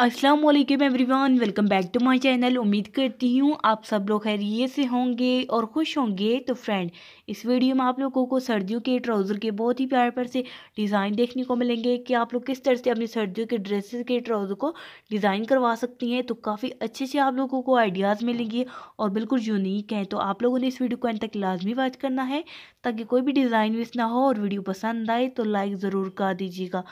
अस्सलाम वालेकुम everyone welcome back to my channel उम्मीद करती हूँ आप सब लोग खैरियत से होंगे और खुश होंगे तो फ्रेंड इस वीडियो में आप लोगों को सर्दियों के ट्राउज़र के बहुत ही प्यार प्यार से डिज़ाइन देखने को मिलेंगे कि आप लोग किस तरह से अपनी सर्दियों के ड्रेसेस के ट्राउज़र को डिज़ाइन करवा सकती हैं तो काफ़ी अच्छे से आप लोगों को आइडियाज़ मिलेंगे और बिल्कुल यूनिक हैं तो आप लोगों ने इस वीडियो को एंड तक लाजमी वाच करना है ताकि कोई भी डिज़ाइन मिस ना हो और वीडियो पसंद आए तो लाइक ज़रूर कर दीजिएगा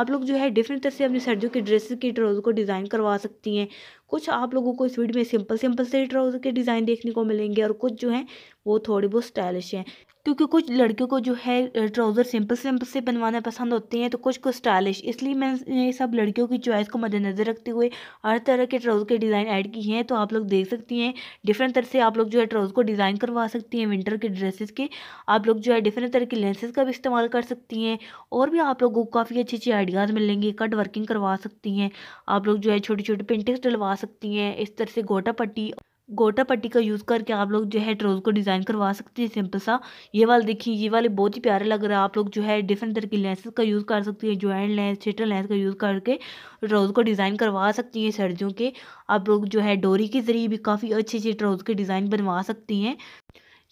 आप लोग जो है डिफरेंट तरह से अपनी सर्दियों के ड्रेसेस के ट्राउज़र को डिज़ाइन करवा सकती हैं कुछ आप लोगों को इस वीडियो में सिंपल सिंपल से ट्राउज़र के डिज़ाइन देखने को मिलेंगे और कुछ जो हैं वो थोड़े बहुत स्टाइलिश हैं क्योंकि कुछ लड़कियों को जो है ट्राउज़र सिंपल सिंपल से बनवाना पसंद होते हैं तो कुछ को स्टाइलिश इसलिए मैंने सब लड़कियों की चॉइस को मद्देनज़र रखते हुए हर तरह के ट्राउज़र के डिज़ाइन ऐड किए हैं तो आप लोग देख सकती हैं डिफरेंट तरह से आप लोग जो है ट्राउज़ को डिज़ाइन करवा सकती हैं विंटर के ड्रेसेस के आप लोग जो है डिफरेंट तरह के लेंसेज का भी इस्तेमाल कर सकती हैं और भी आप लोगों को काफ़ी अच्छी अच्छी आइडियाज़ मिलेंगे कट वर्किंग करवा सकती हैं आप लोग जो है छोटी छोटी पेंटिंग्स डलवा सकती हैं इस तरह से गोटा पट्टी गोटा पट्टी का यूज़ करके आप लोग जो है ट्रोज को डिज़ाइन करवा सकते हैं सिंपल सा ये वाले देखिए ये वाले बहुत ही प्यारे लग रहा है आप लोग जो है डिफरेंट तरह की लेंसेज का यूज़ कर सकती हैं ज्वाइंट लेंस छिटर लेंस का यूज़ करके ट्रोज को डिज़ाइन करवा सकती हैं सर्दियों के आप लोग जो है डोरी के ज़रिए भी काफ़ी अच्छे अच्छे ट्रोज के डिज़ाइन बनवा सकती हैं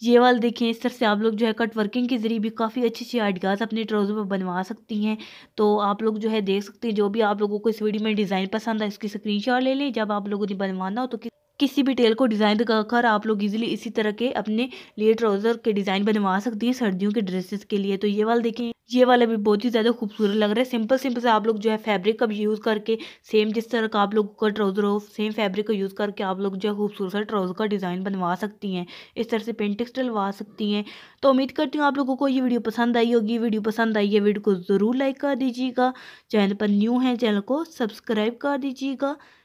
ये वाले देखें इस तरह से आप लोग जो है कट वर्किंग के ज़रिए भी काफ़ी अच्छी अच्छी आइडियाज़ अपने ट्राउज़र पर बनवा सकती हैं तो आप लोग जो है देख सकते हैं जो भी आप लोगों को इस वीडियो में डिज़ाइन पसंद है इसकी स्क्रीनशॉट ले लें जब आप लोगों ने बनवाना हो तो किस किसी भी टेल को डिज़ाइन कर आप लोग इजीली इसी तरह के अपने लिए ट्राउज़र के डिज़ाइन बनवा सकती हैं सर्दियों के ड्रेसेस के लिए तो ये वाल देखें ये वाला भी बहुत ही ज़्यादा खूबसूरत लग रहा है सिंपल सिंपल से आप लोग जो है फैब्रिक का यूज़ करके सेम जिस तरह का आप लोग का ट्राउज़र हो सेम फैब्रिक का यूज़ करके आप लोग जो है खूबसूरत सा ट्राउज़र का डिज़ाइन बनवा सकती हैं इस तरह से पेंटिक्स डलवा सकती हैं तो उम्मीद करती हूँ आप लोगों को ये वीडियो पसंद आई होगी वीडियो पसंद आई है वीडियो को ज़रूर लाइक कर दीजिएगा चैनल पर न्यू है चैनल को सब्सक्राइब कर दीजिएगा